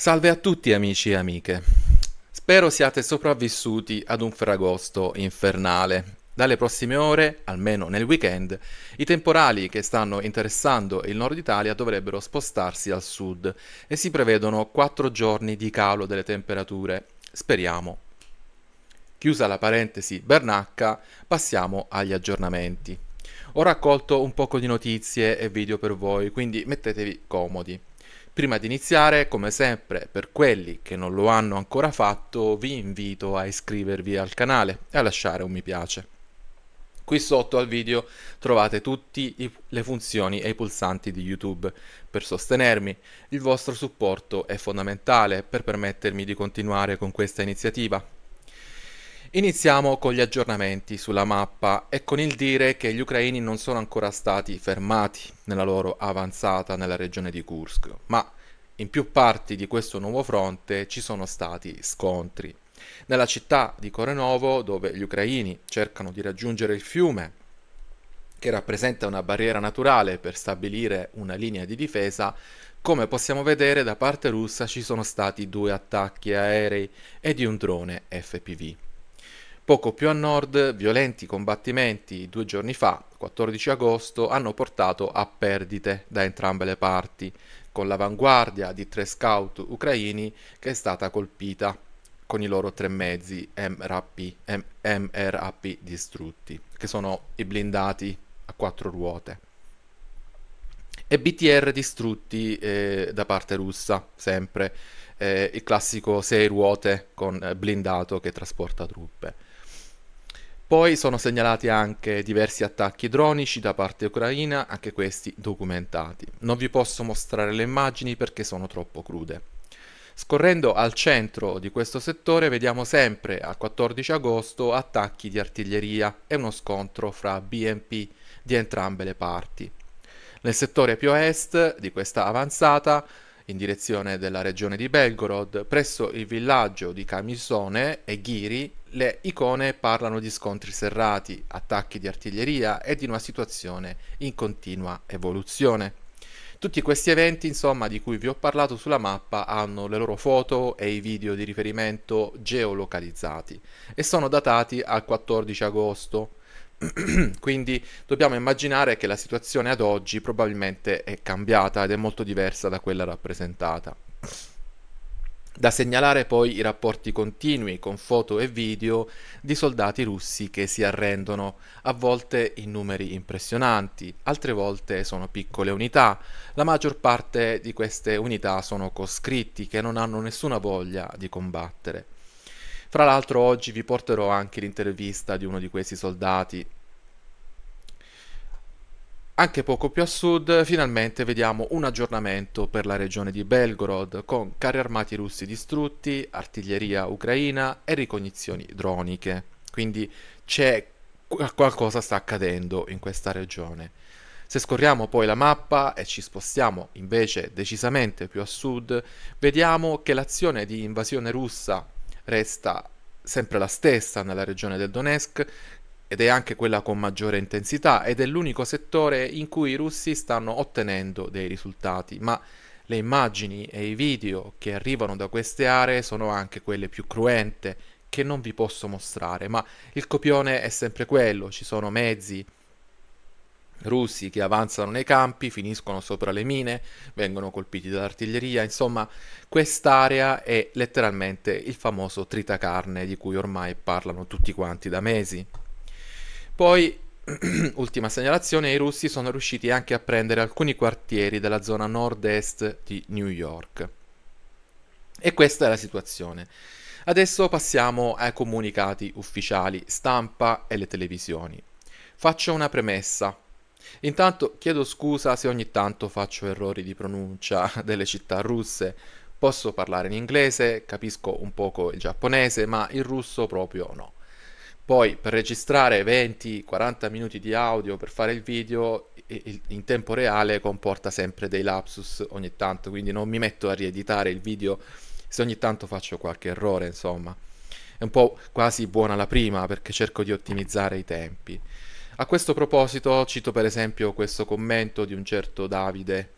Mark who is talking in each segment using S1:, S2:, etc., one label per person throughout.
S1: Salve a tutti amici e amiche. Spero siate sopravvissuti ad un fragosto infernale. Dalle prossime ore, almeno nel weekend, i temporali che stanno interessando il nord Italia dovrebbero spostarsi al sud e si prevedono 4 giorni di calo delle temperature. Speriamo. Chiusa la parentesi Bernacca, passiamo agli aggiornamenti. Ho raccolto un poco di notizie e video per voi, quindi mettetevi comodi. Prima di iniziare, come sempre, per quelli che non lo hanno ancora fatto, vi invito a iscrivervi al canale e a lasciare un mi piace. Qui sotto al video trovate tutte le funzioni e i pulsanti di YouTube. Per sostenermi, il vostro supporto è fondamentale per permettermi di continuare con questa iniziativa. Iniziamo con gli aggiornamenti sulla mappa e con il dire che gli ucraini non sono ancora stati fermati nella loro avanzata nella regione di Kursk, ma in più parti di questo nuovo fronte ci sono stati scontri. Nella città di Korenovo, dove gli ucraini cercano di raggiungere il fiume, che rappresenta una barriera naturale per stabilire una linea di difesa, come possiamo vedere da parte russa ci sono stati due attacchi aerei e di un drone FPV. Poco più a nord, violenti combattimenti due giorni fa, 14 agosto, hanno portato a perdite da entrambe le parti, con l'avanguardia di tre scout ucraini che è stata colpita con i loro tre mezzi MRAP, MRAP distrutti, che sono i blindati a quattro ruote, e BTR distrutti eh, da parte russa, sempre eh, il classico sei ruote con eh, blindato che trasporta truppe. Poi sono segnalati anche diversi attacchi dronici da parte ucraina, anche questi documentati. Non vi posso mostrare le immagini perché sono troppo crude. Scorrendo al centro di questo settore vediamo sempre a 14 agosto attacchi di artiglieria e uno scontro fra BMP di entrambe le parti. Nel settore più a est di questa avanzata in direzione della regione di Belgorod, presso il villaggio di Camisone e Ghiri le icone parlano di scontri serrati, attacchi di artiglieria e di una situazione in continua evoluzione. Tutti questi eventi, insomma, di cui vi ho parlato sulla mappa hanno le loro foto e i video di riferimento geolocalizzati e sono datati al 14 agosto Quindi dobbiamo immaginare che la situazione ad oggi probabilmente è cambiata ed è molto diversa da quella rappresentata. Da segnalare poi i rapporti continui con foto e video di soldati russi che si arrendono, a volte in numeri impressionanti, altre volte sono piccole unità. La maggior parte di queste unità sono coscritti che non hanno nessuna voglia di combattere. Fra l'altro oggi vi porterò anche l'intervista di uno di questi soldati. Anche poco più a sud, finalmente vediamo un aggiornamento per la regione di Belgorod, con carri armati russi distrutti, artiglieria ucraina e ricognizioni droniche. Quindi c'è qualcosa sta accadendo in questa regione. Se scorriamo poi la mappa e ci spostiamo invece decisamente più a sud, vediamo che l'azione di invasione russa resta sempre la stessa nella regione del Donetsk ed è anche quella con maggiore intensità ed è l'unico settore in cui i russi stanno ottenendo dei risultati, ma le immagini e i video che arrivano da queste aree sono anche quelle più cruente che non vi posso mostrare, ma il copione è sempre quello, ci sono mezzi, russi che avanzano nei campi, finiscono sopra le mine, vengono colpiti dall'artiglieria, insomma quest'area è letteralmente il famoso tritacarne di cui ormai parlano tutti quanti da mesi. Poi, ultima segnalazione, i russi sono riusciti anche a prendere alcuni quartieri della zona nord-est di New York. E questa è la situazione. Adesso passiamo ai comunicati ufficiali, stampa e le televisioni. Faccio una premessa. Intanto chiedo scusa se ogni tanto faccio errori di pronuncia delle città russe. Posso parlare in inglese, capisco un poco il giapponese, ma il russo proprio no. Poi per registrare 20-40 minuti di audio per fare il video in tempo reale comporta sempre dei lapsus ogni tanto, quindi non mi metto a rieditare il video se ogni tanto faccio qualche errore, insomma. È un po' quasi buona la prima perché cerco di ottimizzare i tempi. A questo proposito cito per esempio questo commento di un certo Davide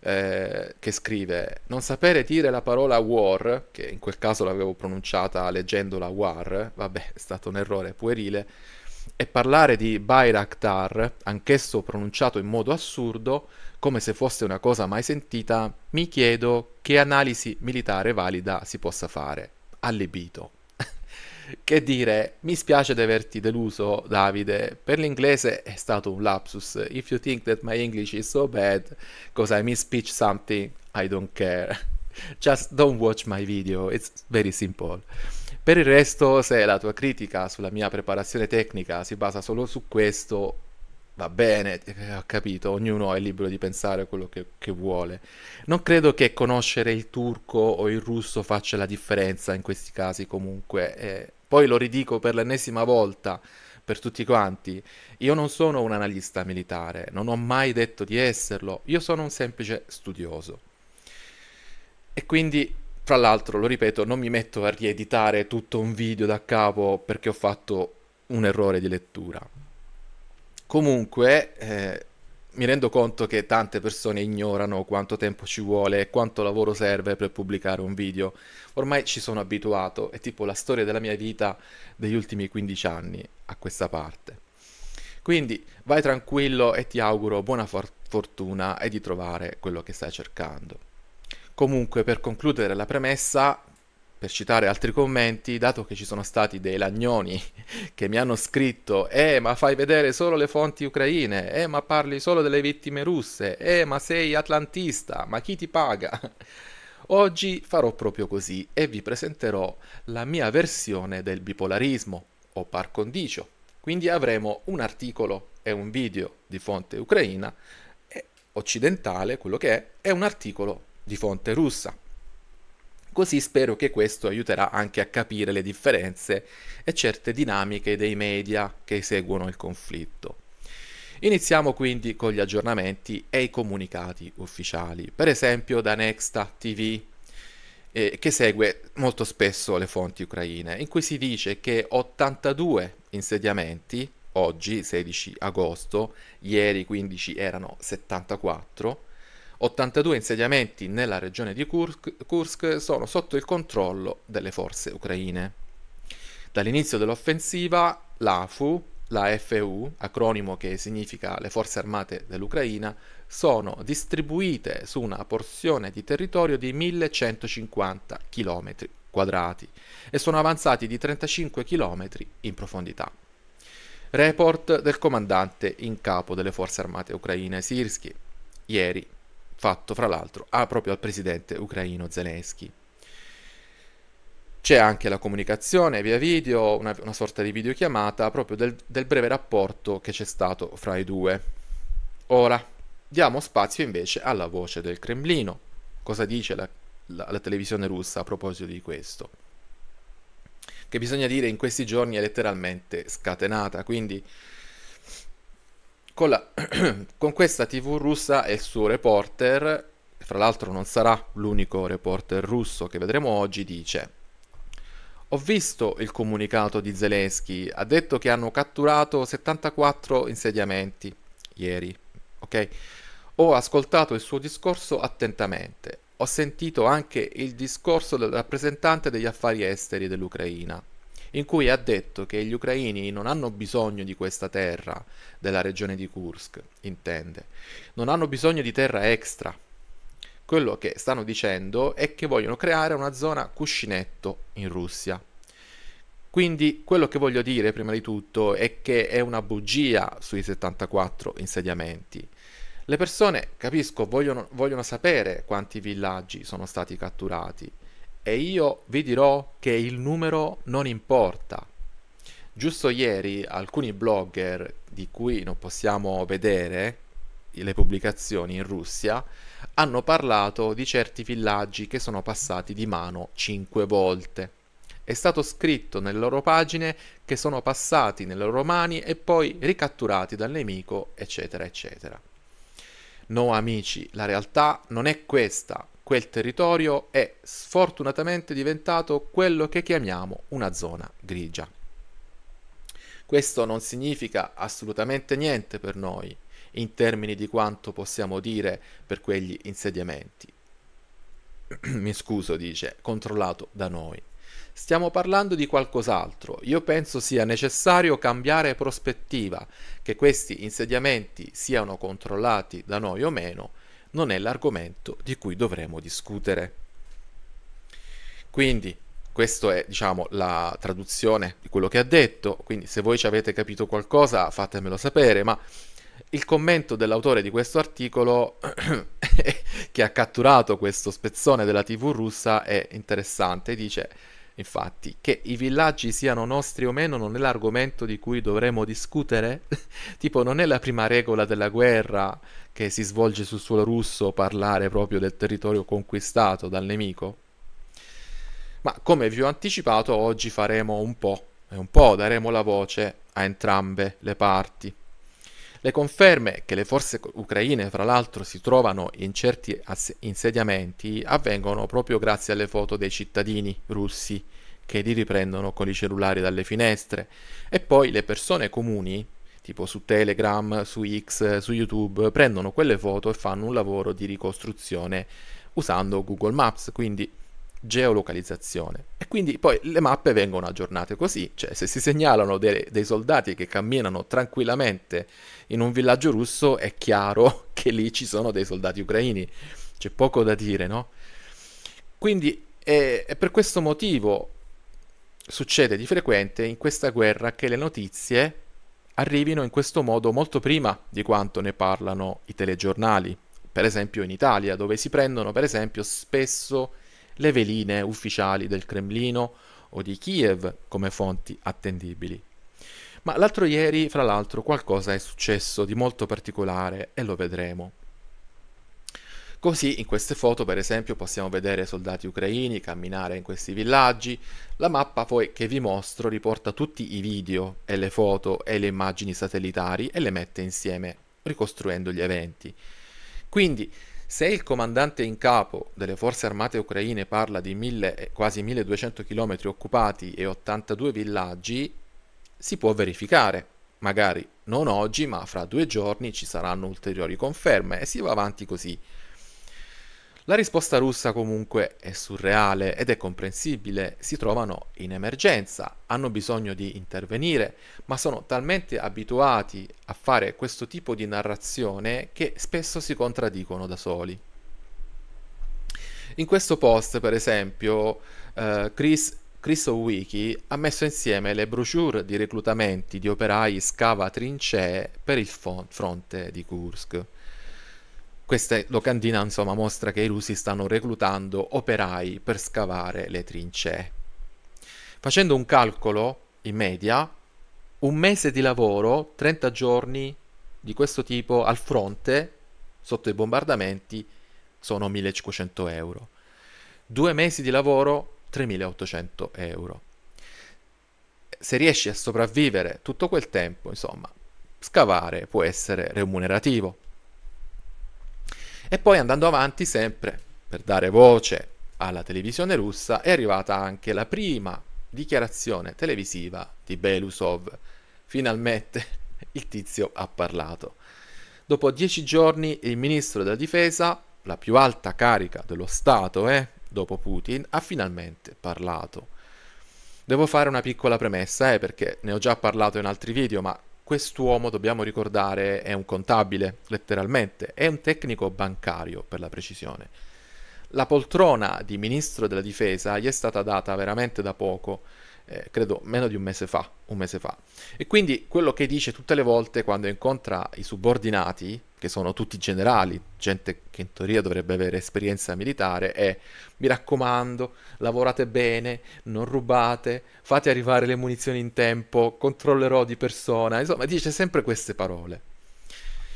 S1: eh, che scrive non sapere dire la parola war, che in quel caso l'avevo pronunciata leggendola war, vabbè è stato un errore puerile, e parlare di Bayraktar, anch'esso pronunciato in modo assurdo, come se fosse una cosa mai sentita, mi chiedo che analisi militare valida si possa fare. Allibito che dire, mi spiace di averti deluso Davide, per l'inglese è stato un lapsus, if you think that my English is so bad, cause I misspeech something, I don't care, just don't watch my video, it's very simple. Per il resto, se la tua critica sulla mia preparazione tecnica si basa solo su questo, va bene, eh, ho capito, ognuno è libero di pensare quello che, che, vuole. Non credo che conoscere il turco o il russo faccia la differenza in questi casi comunque. Eh, poi lo ridico per l'ennesima volta per tutti quanti, io non sono un analista militare, non ho mai detto di esserlo, io sono un semplice studioso. E quindi fra l'altro, lo ripeto, non mi metto a rieditare tutto un video da capo perché ho fatto un errore di lettura. Comunque, eh, mi rendo conto che tante persone ignorano quanto tempo ci vuole e quanto lavoro serve per pubblicare un video. Ormai ci sono abituato, è tipo la storia della mia vita degli ultimi 15 anni a questa parte. Quindi vai tranquillo e ti auguro buona for- fortuna e di trovare quello che stai cercando. Comunque, per concludere la premessa, per citare altri commenti, dato che ci sono stati dei lagnoni che mi hanno scritto «Eh, ma fai vedere solo le fonti ucraine! Eh, ma parli solo delle vittime russe! Eh, ma sei atlantista! Ma chi ti paga?» Oggi farò proprio così e vi presenterò la mia versione del bipolarismo, o par condicio. Quindi avremo un articolo e un video di fonte ucraina, occidentale, quello che è, e un articolo di fonte russa così spero che questo aiuterà anche a capire le differenze e certe dinamiche dei media che seguono il conflitto. Iniziamo quindi con gli aggiornamenti e i comunicati ufficiali, per esempio da Nexta TV, eh, che segue molto spesso le fonti ucraine, in cui si dice che 82 insediamenti, oggi 16 agosto, ieri 15 erano 74, 82 insediamenti nella regione di Kursk sono sotto il controllo delle forze ucraine. Dall'inizio dell'offensiva l'AFU, la FU, acronimo che significa le forze armate dell'Ucraina, sono distribuite su una porzione di territorio di 1150 km quadrati e sono avanzati di 35 km in profondità. Report del comandante in capo delle forze armate ucraine Sirsky, ieri fatto fra l'altro a, ah, proprio al presidente ucraino Zelensky. C'è anche la comunicazione via video, una, una sorta di videochiamata proprio del, del breve rapporto che c'è stato fra i due. Ora, diamo spazio invece alla voce del Cremlino. Cosa dice la, la, la televisione russa a proposito di questo? Che bisogna dire in questi giorni è letteralmente scatenata, quindi con, la, con questa TV russa e il suo reporter, fra l'altro non sarà l'unico reporter russo che vedremo oggi, dice ho visto il comunicato di Zelensky, ha detto che hanno catturato 74 insediamenti ieri, ok? Ho ascoltato il suo discorso attentamente, ho sentito anche il discorso del rappresentante degli affari esteri dell'Ucraina, in cui ha detto che gli ucraini non hanno bisogno di questa terra, della regione di Kursk, intende, non hanno bisogno di terra extra. Quello che stanno dicendo è che vogliono creare una zona cuscinetto in Russia. Quindi quello che voglio dire prima di tutto è che è una bugia sui 74 insediamenti. Le persone, capisco, vogliono, vogliono sapere quanti villaggi sono stati catturati e io vi dirò che il numero non importa. Giusto ieri alcuni blogger di cui non possiamo vedere le pubblicazioni in Russia hanno parlato di certi villaggi che sono passati di mano cinque volte. È stato scritto nelle loro pagine che sono passati nelle loro mani e poi ricatturati dal nemico, eccetera, eccetera. No amici, la realtà non è questa, Quel territorio è sfortunatamente diventato quello che chiamiamo una zona grigia. Questo non significa assolutamente niente per noi in termini di quanto possiamo dire per quegli insediamenti. Mi scuso, dice, controllato da noi. Stiamo parlando di qualcos'altro. Io penso sia necessario cambiare prospettiva, che questi insediamenti siano controllati da noi o meno, non è l'argomento di cui dovremo discutere. Quindi, questa è, diciamo, la traduzione di quello che ha detto, quindi se voi ci avete capito qualcosa fatemelo sapere, ma il commento dell'autore di questo articolo che ha catturato questo spezzone della TV russa è interessante, dice Infatti, che i villaggi siano nostri o meno non è l'argomento di cui dovremmo discutere. tipo, non è la prima regola della guerra che si svolge sul suolo russo parlare proprio del territorio conquistato dal nemico. Ma come vi ho anticipato, oggi faremo un po', e un po' daremo la voce a entrambe le parti. Le conferme che le forze ucraine, fra l'altro, si trovano in certi insediamenti avvengono proprio grazie alle foto dei cittadini russi che li riprendono con i cellulari dalle finestre. E poi le persone comuni, tipo su Telegram, su X, su YouTube, prendono quelle foto e fanno un lavoro di ricostruzione usando Google Maps, quindi geolocalizzazione. E quindi poi le mappe vengono aggiornate così, cioè se si segnalano dei, dei soldati che camminano tranquillamente in un villaggio russo è chiaro che lì ci sono dei soldati ucraini, c'è poco da dire, no? Quindi è, è per questo motivo succede di frequente in questa guerra che le notizie arrivino in questo modo molto prima di quanto ne parlano i telegiornali, per esempio in Italia, dove si prendono per esempio spesso le veline ufficiali del Cremlino o di Kiev come fonti attendibili. Ma l'altro ieri, fra l'altro, qualcosa è successo di molto particolare e lo vedremo. Così in queste foto per esempio possiamo vedere soldati ucraini camminare in questi villaggi, la mappa poi che vi mostro riporta tutti i video e le foto e le immagini satellitari e le mette insieme ricostruendo gli eventi. Quindi se il comandante in capo delle forze armate ucraine parla di mille, quasi 1200 km occupati e 82 villaggi, si può verificare. Magari non oggi, ma fra due giorni ci saranno ulteriori conferme e si va avanti così. La risposta russa comunque è surreale ed è comprensibile, si trovano in emergenza, hanno bisogno di intervenire, ma sono talmente abituati a fare questo tipo di narrazione che spesso si contraddicono da soli. In questo post, per esempio, eh, Chris Cristo Wiki ha messo insieme le brochure di reclutamenti di operai scava trincee per il fronte di Kursk. Questa locandina insomma mostra che i russi stanno reclutando operai per scavare le trincee. Facendo un calcolo, in media, un mese di lavoro, 30 giorni di questo tipo al fronte, sotto i bombardamenti, sono 1500 euro. Due mesi di lavoro 3.800 euro. Se riesci a sopravvivere tutto quel tempo, insomma, scavare può essere remunerativo. E poi andando avanti sempre, per dare voce alla televisione russa, è arrivata anche la prima dichiarazione televisiva di Belusov. Finalmente il tizio ha parlato. Dopo dieci giorni il ministro della difesa, la più alta carica dello Stato, eh, dopo Putin, ha finalmente parlato. Devo fare una piccola premessa, eh, perché ne ho già parlato in altri video, ma quest'uomo, dobbiamo ricordare, è un contabile, letteralmente, è un tecnico bancario, per la precisione. La poltrona di ministro della difesa gli è stata data veramente da poco, eh, credo meno di un mese fa, un mese fa. E quindi quello che dice tutte le volte quando incontra i subordinati, che sono tutti generali, gente che in teoria dovrebbe avere esperienza militare, è mi raccomando, lavorate bene, non rubate, fate arrivare le munizioni in tempo, controllerò di persona, insomma dice sempre queste parole.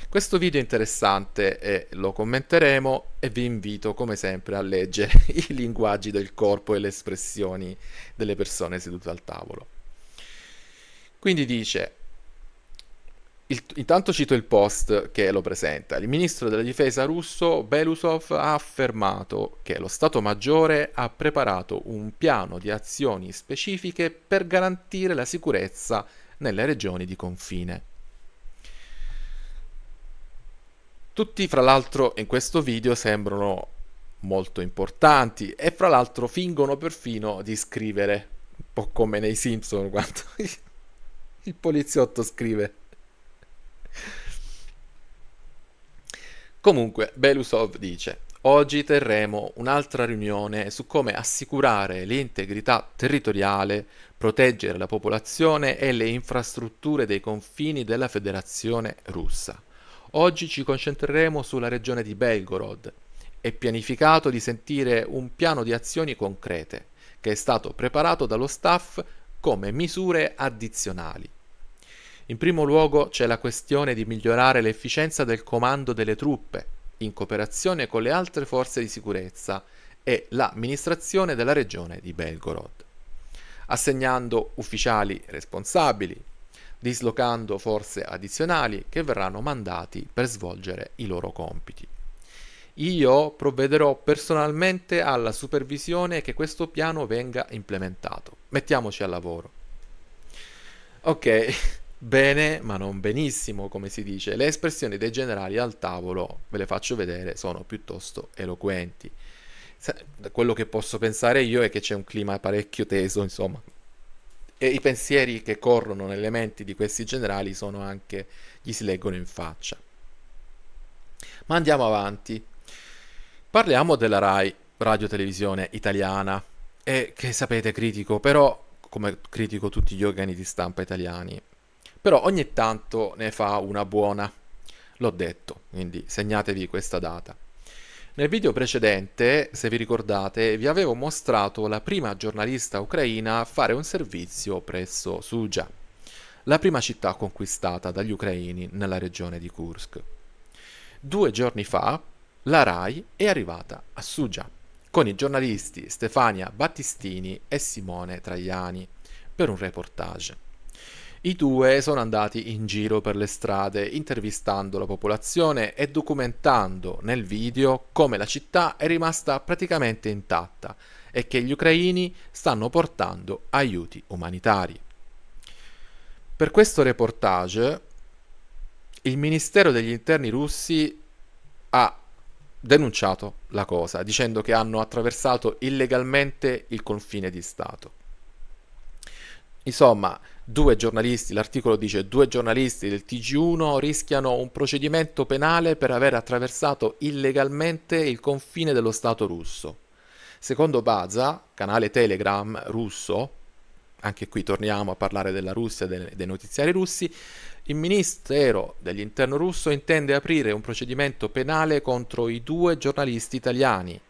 S1: Questo video è interessante e eh, lo commenteremo e vi invito come sempre a leggere i linguaggi del corpo e le espressioni delle persone sedute al tavolo. Quindi dice il, intanto cito il post che lo presenta. Il ministro della difesa russo Belusov ha affermato che lo Stato Maggiore ha preparato un piano di azioni specifiche per garantire la sicurezza nelle regioni di confine. Tutti, fra l'altro, in questo video sembrano molto importanti e fra l'altro fingono perfino di scrivere, un po' come nei Simpson quando il poliziotto scrive. Comunque, Belusov dice, oggi terremo un'altra riunione su come assicurare l'integrità territoriale, proteggere la popolazione e le infrastrutture dei confini della federazione russa. Oggi ci concentreremo sulla regione di Belgorod. È pianificato di sentire un piano di azioni concrete, che è stato preparato dallo staff come misure addizionali. In primo luogo c'è la questione di migliorare l'efficienza del comando delle truppe, in cooperazione con le altre forze di sicurezza e l'amministrazione della regione di Belgorod, assegnando ufficiali responsabili, dislocando forze addizionali che verranno mandati per svolgere i loro compiti. Io provvederò personalmente alla supervisione che questo piano venga implementato. Mettiamoci al lavoro. Ok, bene ma non benissimo, come si dice. Le espressioni dei generali al tavolo, ve le faccio vedere, sono piuttosto eloquenti. quello che posso pensare io è che c'è un clima parecchio teso, insomma. E i pensieri che corrono nelle menti di questi generali sono anche, gli si leggono in faccia. Ma andiamo avanti. Parliamo della RAI, Radio Televisione Italiana, e che sapete critico, però come critico tutti gli organi di stampa italiani, però ogni tanto ne fa una buona. L'ho detto, quindi segnatevi questa data. Nel video precedente, se vi ricordate, vi avevo mostrato la prima giornalista ucraina a fare un servizio presso Suja, la prima città conquistata dagli ucraini nella regione di Kursk. Due giorni fa, la RAI è arrivata a Suja con i giornalisti Stefania Battistini e Simone Traiani, per un reportage. I due sono andati in giro per le strade intervistando la popolazione e documentando nel video come la città è rimasta praticamente intatta e che gli ucraini stanno portando aiuti umanitari. Per questo reportage il Ministero degli Interni russi ha denunciato la cosa, dicendo che hanno attraversato illegalmente il confine di Stato. Insomma, due giornalisti, l'articolo dice due giornalisti del TG1 rischiano un procedimento penale per aver attraversato illegalmente il confine dello Stato russo. Secondo Baza, canale Telegram russo, anche qui torniamo a parlare della Russia e dei, dei notiziari russi, il Ministero dell'Interno russo intende aprire un procedimento penale contro i due giornalisti italiani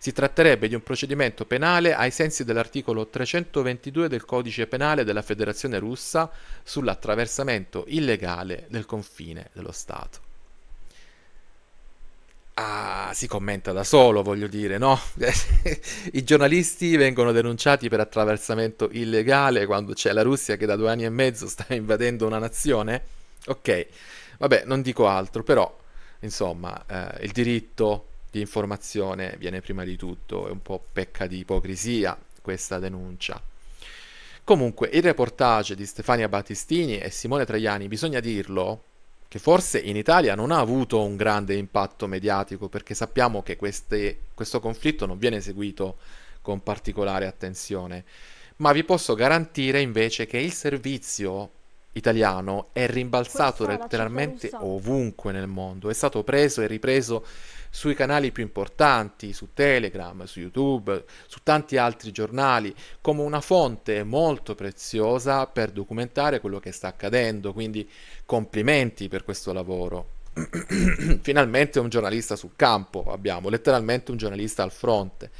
S1: si tratterebbe di un procedimento penale ai sensi dell'articolo 322 del codice penale della Federazione russa sull'attraversamento illegale del confine dello Stato. Ah, si commenta da solo, voglio dire, no? I giornalisti vengono denunciati per attraversamento illegale quando c'è la Russia che da due anni e mezzo sta invadendo una nazione? Ok, vabbè, non dico altro, però, insomma, eh, il diritto di informazione viene prima di tutto, è un po' pecca di ipocrisia questa denuncia. Comunque, il reportage di Stefania Battistini e Simone Traiani, bisogna dirlo, che forse in Italia non ha avuto un grande impatto mediatico perché sappiamo che queste, questo conflitto non viene seguito con particolare attenzione, ma vi posso garantire invece che il servizio italiano è rimbalzato letteralmente ovunque nel mondo, è stato preso e ripreso sui canali più importanti, su Telegram, su YouTube, su tanti altri giornali, come una fonte molto preziosa per documentare quello che sta accadendo, quindi complimenti per questo lavoro. Finalmente un giornalista sul campo, abbiamo letteralmente un giornalista al fronte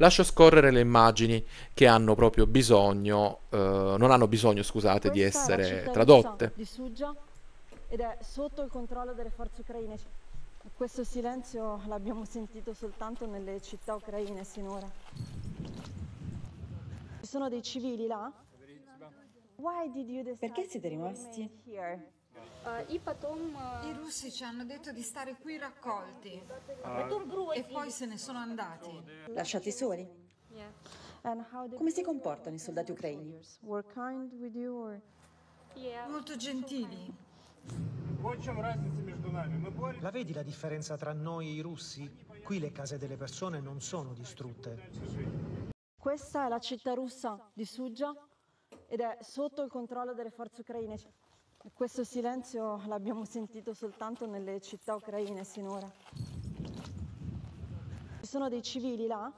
S1: lascio scorrere le immagini che hanno proprio bisogno, eh, non hanno bisogno, scusate, Questa di essere tradotte. Di Sugia ed è sotto il controllo delle forze ucraine. Questo silenzio l'abbiamo sentito soltanto nelle città ucraine sinora. Ci sono dei civili là? Perché siete rimasti? Eh, eh, I russi ci hanno detto di stare qui raccolti ah. e poi se ne sono andati. Lasciati soli? Come si comportano i soldati ucraini? Molto gentili. La vedi la differenza tra noi e i russi? Qui le case delle persone non sono distrutte. Questa è la città russa di Suggia ed è sotto il controllo delle forze ucraine. Questo silenzio l'abbiamo sentito soltanto nelle città ucraine sinora. Ci sono dei civili là?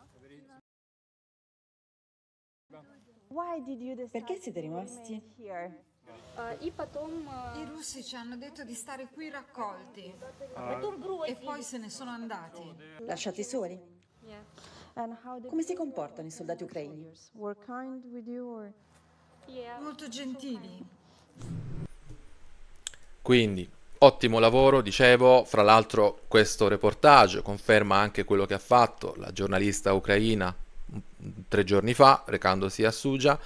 S1: Perché siete rimasti? Uh, uh, I russi ci hanno detto di stare qui raccolti ah. e poi se ne sono andati. Lasciati soli? Come si comportano i soldati ucraini? Molto gentili. Quindi, ottimo lavoro, dicevo, fra l'altro questo reportage conferma anche quello che ha fatto la giornalista ucraina mm, tre giorni fa, recandosi a Suja,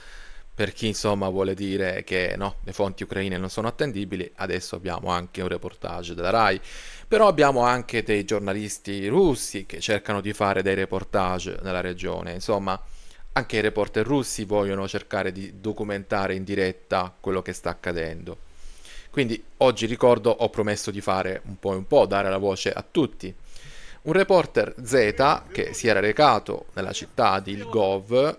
S1: per chi insomma vuole dire che no, le fonti ucraine non sono attendibili, adesso abbiamo anche un reportage della RAI, però abbiamo anche dei giornalisti russi che cercano di fare dei reportage nella regione, insomma anche i reporter russi vogliono cercare di documentare in diretta quello che sta accadendo. Quindi oggi ricordo ho promesso di fare un po' e un po', dare la voce a tutti. Un reporter Z che si era recato nella città di Lgov,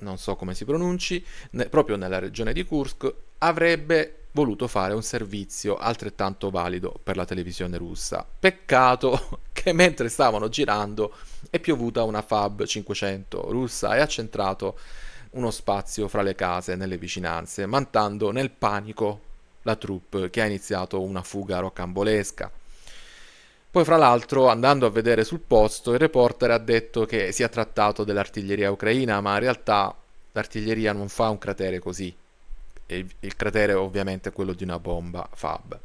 S1: non so come si pronunci, ne, proprio nella regione di Kursk, avrebbe voluto fare un servizio altrettanto valido per la televisione russa. Peccato che mentre stavano girando è piovuta una Fab 500 russa e ha centrato uno spazio fra le case nelle vicinanze, mantando nel panico la troupe che ha iniziato una fuga rocambolesca. Poi, fra l'altro, andando a vedere sul posto, il reporter ha detto che si è trattato dell'artiglieria ucraina, ma in realtà l'artiglieria non fa un cratere così. Il, il cratere ovviamente è quello di una bomba Fab.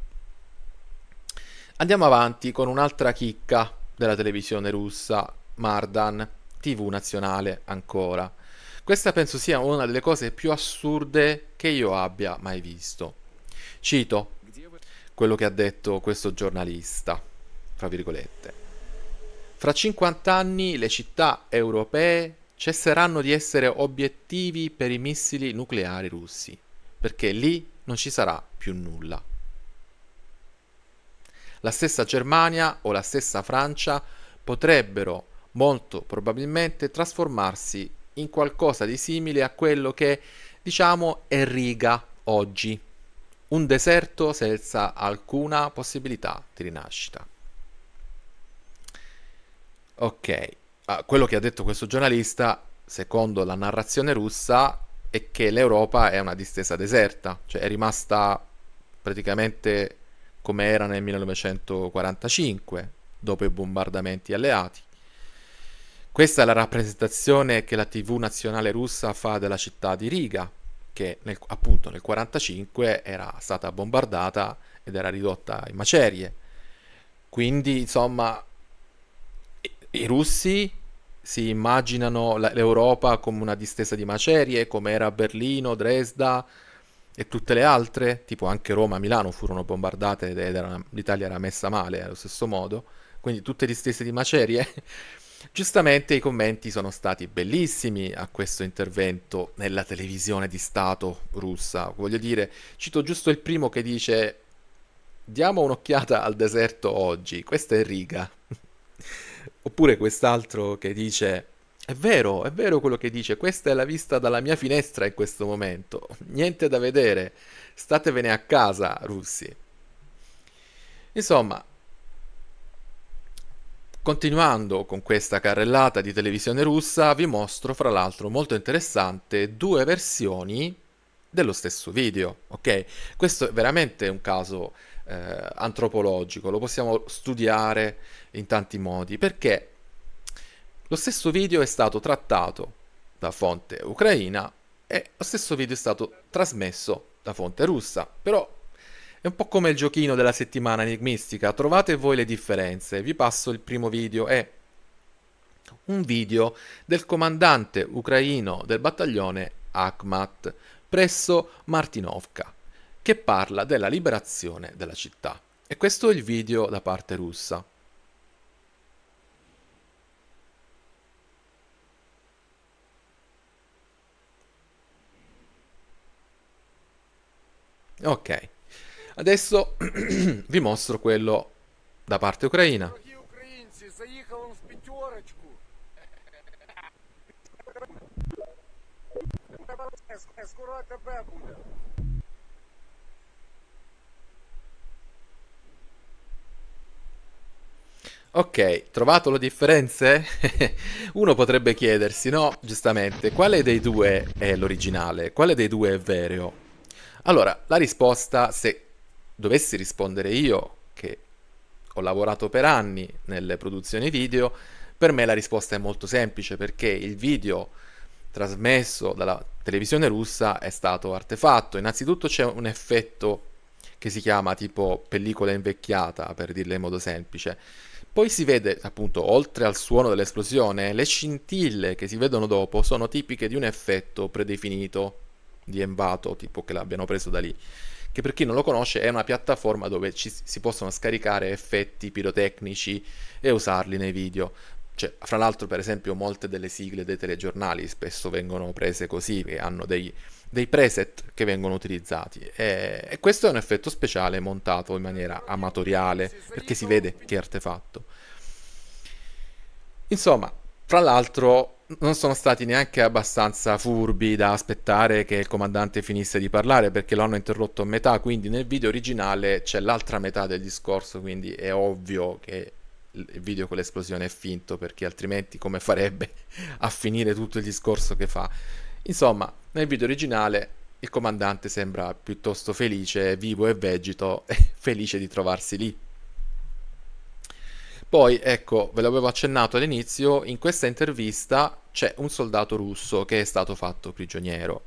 S1: Andiamo avanti con un'altra chicca della televisione russa, Mardan, TV nazionale ancora. Questa penso sia una delle cose più assurde che io abbia mai visto. Cito quello che ha detto questo giornalista, fra virgolette. Fra 50 anni le città europee cesseranno di essere obiettivi per i missili nucleari russi, perché lì non ci sarà più nulla. La stessa Germania o la stessa Francia potrebbero molto probabilmente trasformarsi in qualcosa di simile a quello che diciamo è riga oggi un deserto senza alcuna possibilità di rinascita. Ok, ah, quello che ha detto questo giornalista, secondo la narrazione russa, è che l'Europa è una distesa deserta, cioè è rimasta praticamente come era nel 1945, dopo i bombardamenti alleati. Questa è la rappresentazione che la TV nazionale russa fa della città di Riga, che nel, appunto nel 1945 era stata bombardata ed era ridotta in macerie. Quindi, insomma, i, i russi si immaginano l'Europa come una distesa di macerie, come era Berlino, Dresda e tutte le altre, tipo anche Roma, e Milano furono bombardate ed era, l'Italia era messa male allo stesso modo, quindi tutte distese di macerie. Giustamente i commenti sono stati bellissimi a questo intervento nella televisione di Stato russa. Voglio dire, cito giusto il primo che dice diamo un'occhiata al deserto oggi, questa è riga. Oppure quest'altro che dice è vero, è vero quello che dice, questa è la vista dalla mia finestra in questo momento, niente da vedere, statevene a casa russi. Insomma, Continuando con questa carrellata di televisione russa, vi mostro fra l'altro molto interessante due versioni dello stesso video, ok? Questo è veramente un caso eh, antropologico, lo possiamo studiare in tanti modi, perché lo stesso video è stato trattato da fonte ucraina e lo stesso video è stato trasmesso da fonte russa, però è un po' come il giochino della settimana enigmistica, trovate voi le differenze. Vi passo il primo video, è un video del comandante ucraino del battaglione Akhmat presso Martinovka, che parla della liberazione della città. E questo è il video da parte russa. Ok. Adesso vi mostro quello da parte ucraina. Ok, trovato le differenze? Uno potrebbe chiedersi, no, giustamente, quale dei due è l'originale? Quale dei due è vero? Allora, la risposta, se dovessi rispondere io, che ho lavorato per anni nelle produzioni video, per me la risposta è molto semplice perché il video trasmesso dalla televisione russa è stato artefatto. Innanzitutto c'è un effetto che si chiama tipo pellicola invecchiata, per dirla in modo semplice. Poi si vede, appunto, oltre al suono dell'esplosione, le scintille che si vedono dopo sono tipiche di un effetto predefinito di Envato, tipo che l'abbiano preso da lì che per chi non lo conosce è una piattaforma dove ci, si possono scaricare effetti pirotecnici e usarli nei video. Cioè, fra l'altro, per esempio, molte delle sigle dei telegiornali spesso vengono prese così, che hanno dei, dei preset che vengono utilizzati. E, e, questo è un effetto speciale montato in maniera amatoriale, perché si vede che è artefatto. Insomma, fra l'altro, non sono stati neanche abbastanza furbi da aspettare che il comandante finisse di parlare perché lo hanno interrotto a metà, quindi nel video originale c'è l'altra metà del discorso, quindi è ovvio che il video con l'esplosione è finto perché altrimenti come farebbe a finire tutto il discorso che fa. Insomma, nel video originale il comandante sembra piuttosto felice, vivo e vegeto, felice di trovarsi lì poi, ecco, ve l'avevo accennato all'inizio, in questa intervista c'è un soldato russo che è stato fatto prigioniero.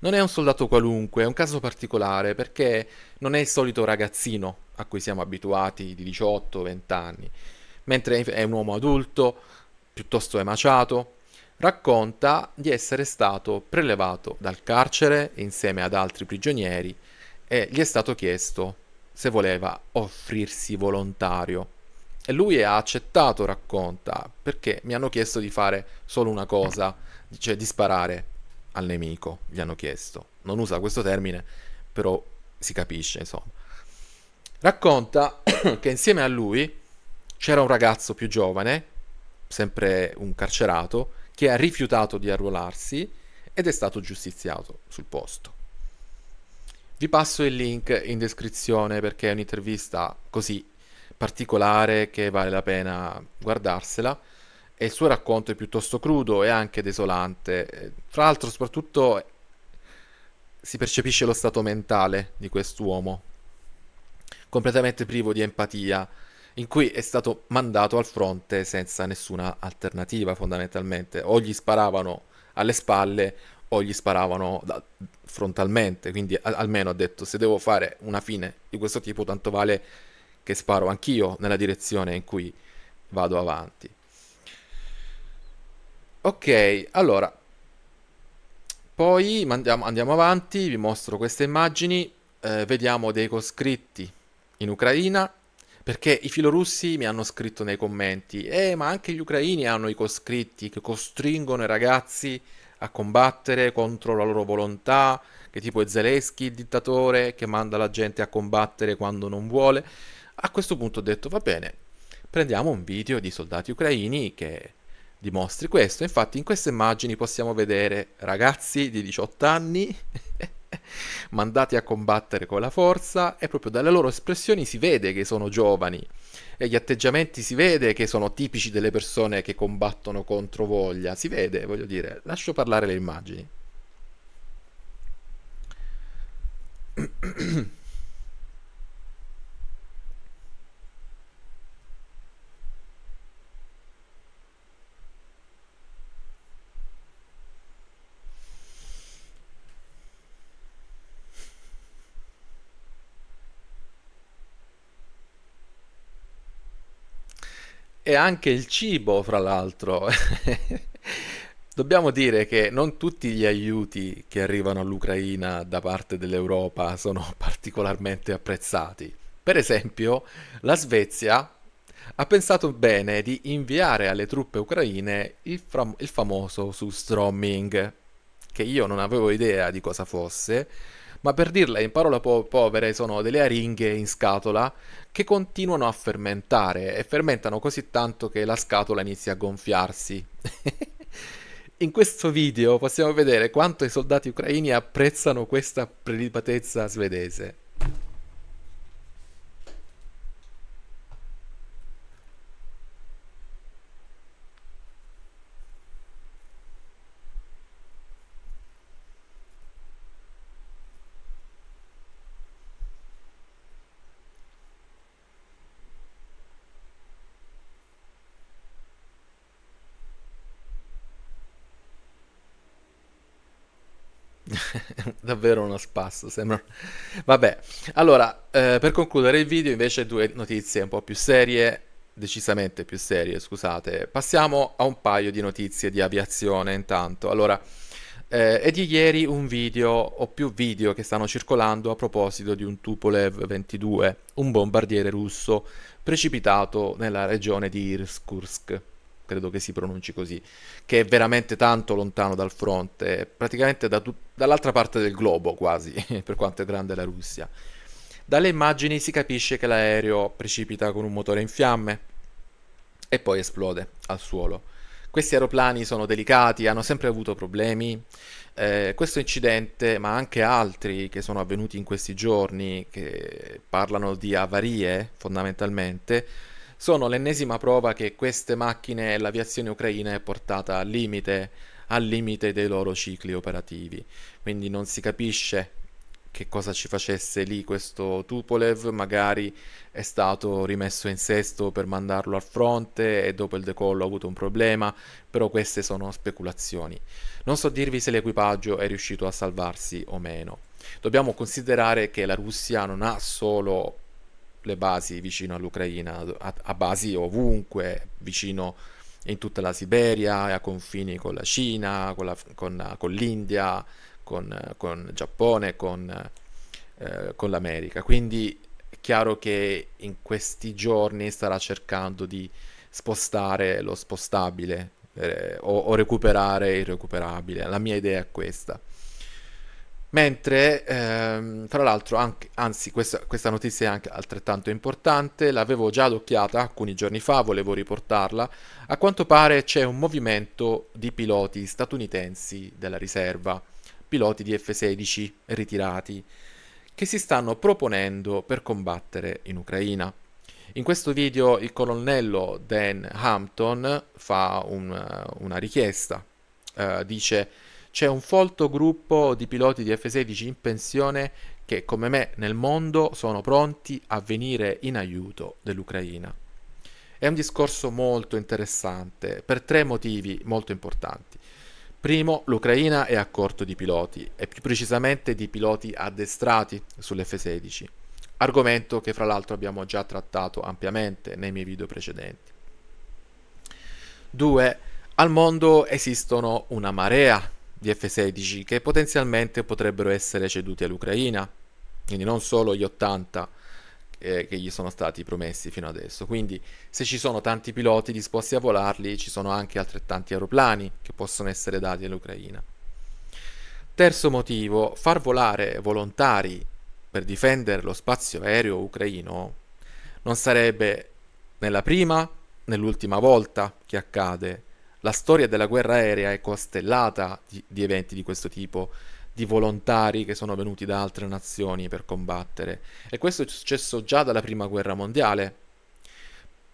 S1: Non è un soldato qualunque, è un caso particolare perché non è il solito ragazzino a cui siamo abituati di 18-20 anni, mentre è un uomo adulto, piuttosto emaciato, racconta di essere stato prelevato dal carcere insieme ad altri prigionieri e gli è stato chiesto se voleva offrirsi volontario. E lui ha accettato, racconta, perché mi hanno chiesto di fare solo una cosa, cioè di sparare al nemico, gli hanno chiesto. Non usa questo termine, però si capisce, insomma. Racconta che insieme a lui c'era un ragazzo più giovane, sempre un carcerato, che ha rifiutato di arruolarsi ed è stato giustiziato sul posto. Vi passo il link in descrizione perché è un'intervista così particolare che vale la pena guardarsela e il suo racconto è piuttosto crudo e anche desolante. Fra l'altro soprattutto si percepisce lo stato mentale di quest'uomo, completamente privo di empatia, in cui è stato mandato al fronte senza nessuna alternativa fondamentalmente. O gli sparavano alle spalle o gli sparavano da, frontalmente, quindi a, almeno ha detto se devo fare una fine di questo tipo tanto vale che sparo anch'io nella direzione in cui vado avanti. Ok, allora, poi andiamo, andiamo avanti, vi mostro queste immagini, eh, vediamo dei coscritti in Ucraina, perché i filorussi mi hanno scritto nei commenti, eh, ma anche gli ucraini hanno i coscritti che costringono i ragazzi a combattere contro la loro volontà, che tipo è Zelensky il dittatore che manda la gente a combattere quando non vuole. A questo punto ho detto va bene, prendiamo un video di soldati ucraini che dimostri questo. Infatti in queste immagini possiamo vedere ragazzi di 18 anni mandati a combattere con la forza e proprio dalle loro espressioni si vede che sono giovani e gli atteggiamenti si vede che sono tipici delle persone che combattono contro voglia, si vede, voglio dire, lascio parlare le immagini. e anche il cibo, fra l'altro. Dobbiamo dire che non tutti gli aiuti che arrivano all'Ucraina da parte dell'Europa sono particolarmente apprezzati. Per esempio, la Svezia ha pensato bene di inviare alle truppe ucraine il, fam- il famoso Sustroming, che io non avevo idea di cosa fosse, ma per dirla in parole po- povere sono delle aringhe in scatola che continuano a fermentare e fermentano così tanto che la scatola inizia a gonfiarsi. in questo video possiamo vedere quanto i soldati ucraini apprezzano questa prelibatezza svedese. Davvero uno spasso, sembra... Vabbè, allora, eh, per concludere il video invece due notizie un po' più serie, decisamente più serie, scusate. Passiamo a un paio di notizie di aviazione intanto. Allora, eh, è di ieri un video o più video che stanno circolando a proposito di un Tupolev 22, un bombardiere russo precipitato nella regione di Irkutsk credo che si pronunci così, che è veramente tanto lontano dal fronte, praticamente da tut- dall'altra parte del globo quasi, per quanto è grande la Russia. Dalle immagini si capisce che l'aereo precipita con un motore in fiamme e poi esplode al suolo. Questi aeroplani sono delicati, hanno sempre avuto problemi. Eh, questo incidente, ma anche altri che sono avvenuti in questi giorni, che parlano di avarie fondamentalmente, sono l'ennesima prova che queste macchine e l'aviazione ucraina è portata al limite, al limite dei loro cicli operativi. Quindi non si capisce che cosa ci facesse lì questo Tupolev, magari è stato rimesso in sesto per mandarlo al fronte e dopo il decollo ha avuto un problema, però queste sono speculazioni. Non so dirvi se l'equipaggio è riuscito a salvarsi o meno. Dobbiamo considerare che la Russia non ha solo le basi vicino all'Ucraina, a, a basi ovunque, vicino in tutta la Siberia, a confini con la Cina, con, la, con, con l'India, con, con il Giappone, con, eh, con l'America. Quindi è chiaro che in questi giorni starà cercando di spostare lo spostabile eh, o, o recuperare il recuperabile. La mia idea è questa. Mentre, ehm, tra l'altro, anche, anzi, questa, questa, notizia è anche altrettanto importante, l'avevo già adocchiata alcuni giorni fa, volevo riportarla. A quanto pare c'è un movimento di piloti statunitensi della riserva, piloti di F-16 ritirati, che si stanno proponendo per combattere in Ucraina. In questo video il colonnello Dan Hampton fa un, una richiesta, eh, dice c'è un folto gruppo di piloti di F-16 in pensione che, come me, nel mondo sono pronti a venire in aiuto dell'Ucraina. È un discorso molto interessante per tre motivi molto importanti. Primo, l'Ucraina è a corto di piloti e più precisamente di piloti addestrati sull'F-16, argomento che fra l'altro abbiamo già trattato ampiamente nei miei video precedenti. Due, al mondo esistono una marea di F-16 che potenzialmente potrebbero essere ceduti all'Ucraina, quindi non solo gli 80 eh, che gli sono stati promessi fino adesso. Quindi se ci sono tanti piloti disposti a volarli, ci sono anche altrettanti aeroplani che possono essere dati all'Ucraina. Terzo motivo, far volare volontari per difendere lo spazio aereo ucraino non sarebbe nella prima né l'ultima volta che accade la storia della guerra aerea è costellata di, di eventi di questo tipo, di volontari che sono venuti da altre nazioni per combattere. E questo è successo già dalla prima guerra mondiale,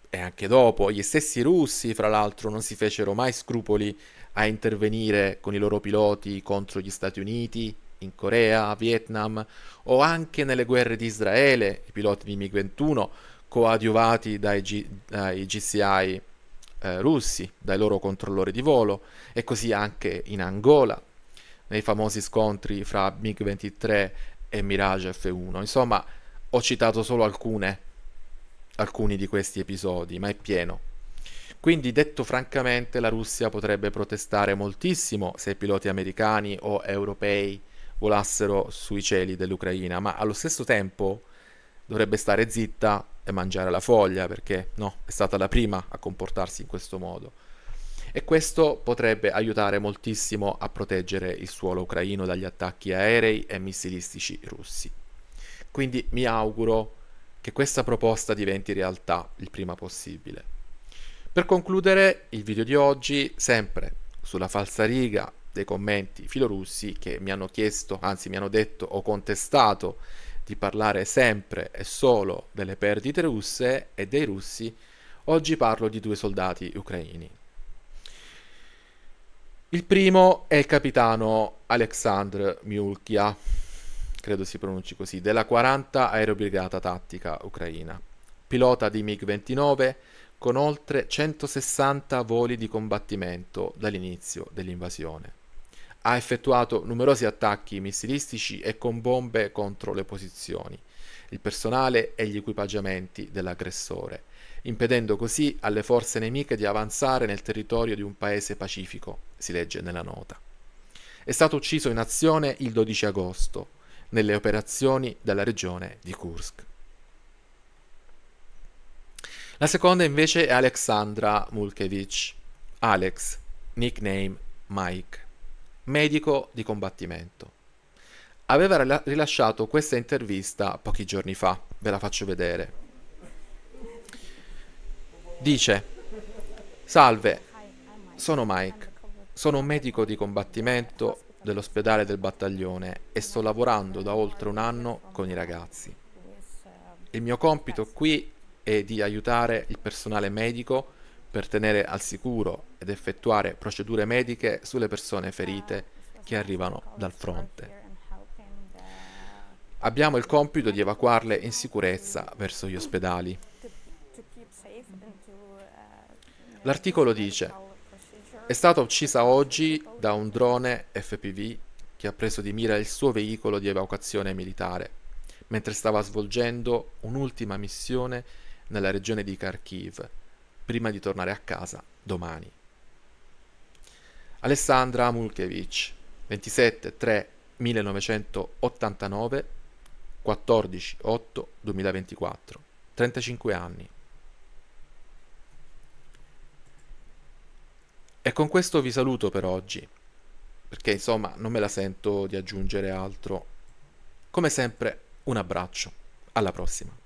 S1: e anche dopo, gli stessi russi, fra l'altro, non si fecero mai scrupoli a intervenire con i loro piloti contro gli Stati Uniti, in Corea, Vietnam o anche nelle guerre di Israele, i piloti di MiG-21 coadiuvati dai, G- dai GCI eh, russi dai loro controllori di volo e così anche in Angola, nei famosi scontri fra MiG-23 e Mirage F1. Insomma, ho citato solo alcune, alcuni di questi episodi, ma è pieno. Quindi detto francamente la Russia potrebbe protestare moltissimo se piloti americani o europei volassero sui cieli dell'Ucraina, ma allo stesso tempo dovrebbe stare zitta mangiare la foglia perché no, è stata la prima a comportarsi in questo modo. E questo potrebbe aiutare moltissimo a proteggere il suolo ucraino dagli attacchi aerei e missilistici russi. Quindi mi auguro che questa proposta diventi realtà il prima possibile. Per concludere il video di oggi, sempre sulla falsa riga dei commenti filorussi che mi hanno chiesto, anzi mi hanno detto o contestato di parlare sempre e solo delle perdite russe e dei russi, oggi parlo di due soldati ucraini. Il primo è il capitano Aleksandr Miulkia, credo si pronunci così, della 40 Aerobrigata Tattica Ucraina, pilota di MiG-29 con oltre 160 voli di combattimento dall'inizio dell'invasione ha effettuato numerosi attacchi missilistici e con bombe contro le posizioni, il personale e gli equipaggiamenti dell'aggressore, impedendo così alle forze nemiche di avanzare nel territorio di un paese pacifico, si legge nella nota. È stato ucciso in azione il 12 agosto, nelle operazioni della regione di Kursk. La seconda invece è Alexandra Mulkevich, Alex, nickname Mike medico di combattimento. Aveva rilasciato questa intervista pochi giorni fa, ve la faccio vedere. Dice, salve, sono Mike, sono un medico di combattimento dell'ospedale del battaglione e sto lavorando da oltre un anno con i ragazzi. Il mio compito qui è di aiutare il personale medico per tenere al sicuro ed effettuare procedure mediche sulle persone ferite che arrivano dal fronte. Abbiamo il compito di evacuarle in sicurezza verso gli ospedali. L'articolo dice, è stata uccisa oggi da un drone FPV che ha preso di mira il suo veicolo di evacuazione militare, mentre stava svolgendo un'ultima missione nella regione di Kharkiv, prima di tornare a casa domani. Alessandra Mulkevich, 27 3 1989 14 8 2024 35 anni e con questo vi saluto per oggi perché insomma non me la sento di aggiungere altro come sempre un abbraccio alla prossima